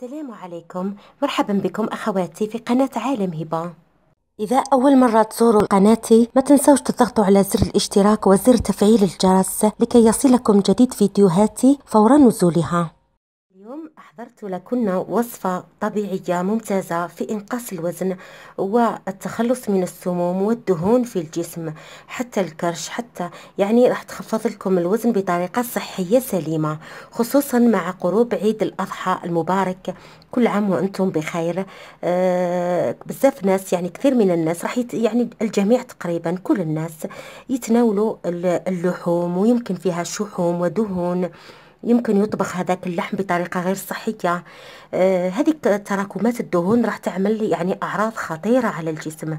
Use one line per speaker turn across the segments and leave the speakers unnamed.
السلام عليكم مرحبا بكم أخواتي في قناة عالم هبة إذا أول مرة تزوروا قناتي ما تنسوش تضغطوا على زر الاشتراك وزر تفعيل الجرس لكي يصلكم جديد فيديوهاتي فورا نزولها أحضرت لكن وصفة طبيعية ممتازة في إنقاص الوزن والتخلص من السموم والدهون في الجسم حتى الكرش حتى يعني راح تخفض لكم الوزن بطريقة صحية سليمة خصوصا مع قروب عيد الأضحى المبارك كل عام وأنتم بخير أه بزاف ناس يعني كثير من الناس راح يعني الجميع تقريبا كل الناس يتناولوا اللحوم ويمكن فيها شحوم ودهون يمكن يطبخ هذاك اللحم بطريقه غير صحيه آه هذيك تراكمات الدهون راح تعمل يعني اعراض خطيره على الجسم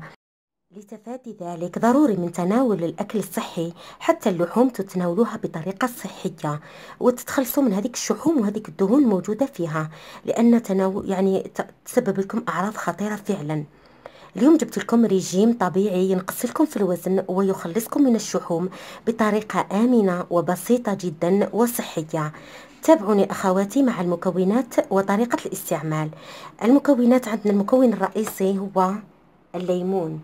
لتفادي ذلك ضروري من تناول الأكل الصحي حتى اللحوم تتناولوها بطريقة صحية وتتخلصوا من هذيك الشحوم وهذيك الدهون الموجودة فيها لأن تناول يعني تسبب لكم أعراض خطيرة فعلاً اليوم جبت لكم ريجيم طبيعي ينقص لكم في الوزن ويخلصكم من الشحوم بطريقة آمنة وبسيطة جدا وصحية تابعوني أخواتي مع المكونات وطريقة الاستعمال المكونات عندنا المكون الرئيسي هو الليمون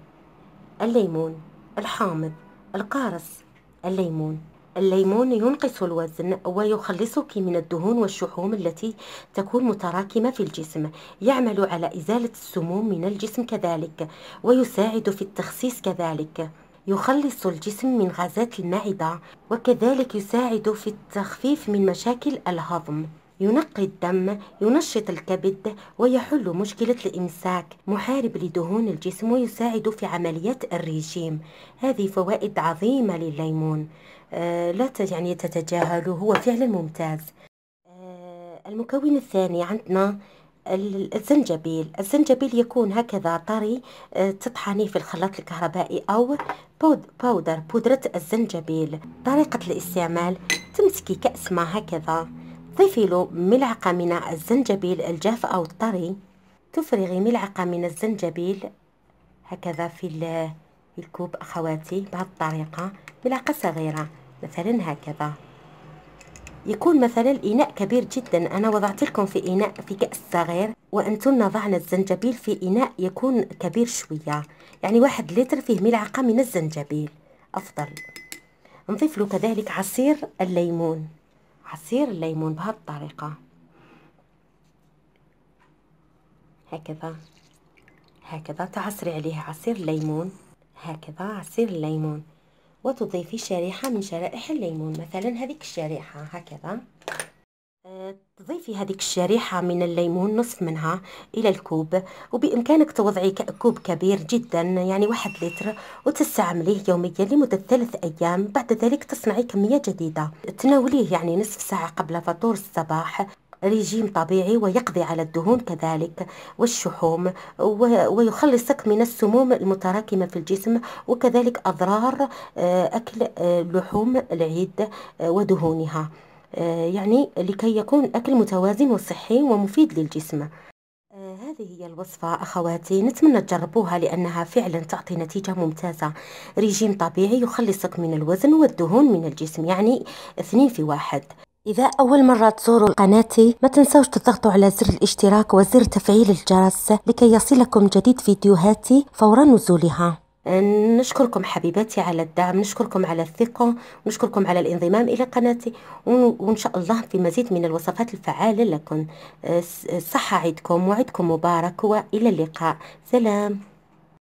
الليمون الحامض القارص الليمون الليمون ينقص الوزن ويخلصك من الدهون والشحوم التي تكون متراكمة في الجسم يعمل على إزالة السموم من الجسم كذلك ويساعد في التخسيس كذلك يخلص الجسم من غازات المعدة وكذلك يساعد في التخفيف من مشاكل الهضم ينقي الدم ينشط الكبد ويحل مشكلة الإمساك محارب لدهون الجسم ويساعد في عملية الرجيم هذه فوائد عظيمة للليمون آه لا يعني تتجاهله هو فعلا ممتاز آه المكون الثاني عندنا الزنجبيل الزنجبيل يكون هكذا طري آه، تطحني في الخلاط الكهربائي أو بودر بودرة الزنجبيل طريقة الاستعمال تمسكي كأس ما هكذا ضيفي ملعقة من الزنجبيل الجاف أو الطري تفرغي ملعقة من الزنجبيل هكذا في الكوب أخواتي بهذه الطريقة ملعقة صغيرة مثلا هكذا يكون مثلا الإناء كبير جدا أنا وضعت لكم في إناء في كأس صغير وأنتن ضعنا الزنجبيل في إناء يكون كبير شوية يعني واحد لتر فيه ملعقة من الزنجبيل أفضل نضيف له كذلك عصير الليمون عصير الليمون بهالطريقة هكذا هكذا تعصري عليه عصير الليمون هكذا عصير الليمون وتضيفي شريحة من شرائح الليمون مثلا هذيك الشريحة هكذا تضيفي هذيك الشريحة من الليمون نصف منها إلى الكوب وبإمكانك توضعي كوب كبير جدا يعني واحد لتر وتستعمليه يوميا لمدة ثلاث أيام بعد ذلك تصنعي كمية جديدة تناوليه يعني نصف ساعة قبل فطور الصباح ريجيم طبيعي ويقضي على الدهون كذلك والشحوم ويخلصك من السموم المتراكمة في الجسم وكذلك أضرار آه، أكل آه، لحوم العيد آه، ودهونها آه، يعني لكي يكون أكل متوازن وصحي ومفيد للجسم آه، هذه هي الوصفة أخواتي نتمنى تجربوها لأنها فعلا تعطي نتيجة ممتازة ريجيم طبيعي يخلصك من الوزن والدهون من الجسم يعني اثنين في واحد إذا أول مرة تزوروا قناتي ما تنسوش تضغطوا على زر الاشتراك وزر تفعيل الجرس لكي يصلكم جديد فيديوهاتي فور نزولها نشكركم حبيباتي على الدعم نشكركم على الثقة نشكركم على الانضمام إلى قناتي وإن شاء الله في مزيد من الوصفات الفعالة لكم آه، صحة عيدكم وعيدكم مبارك وإلى اللقاء سلام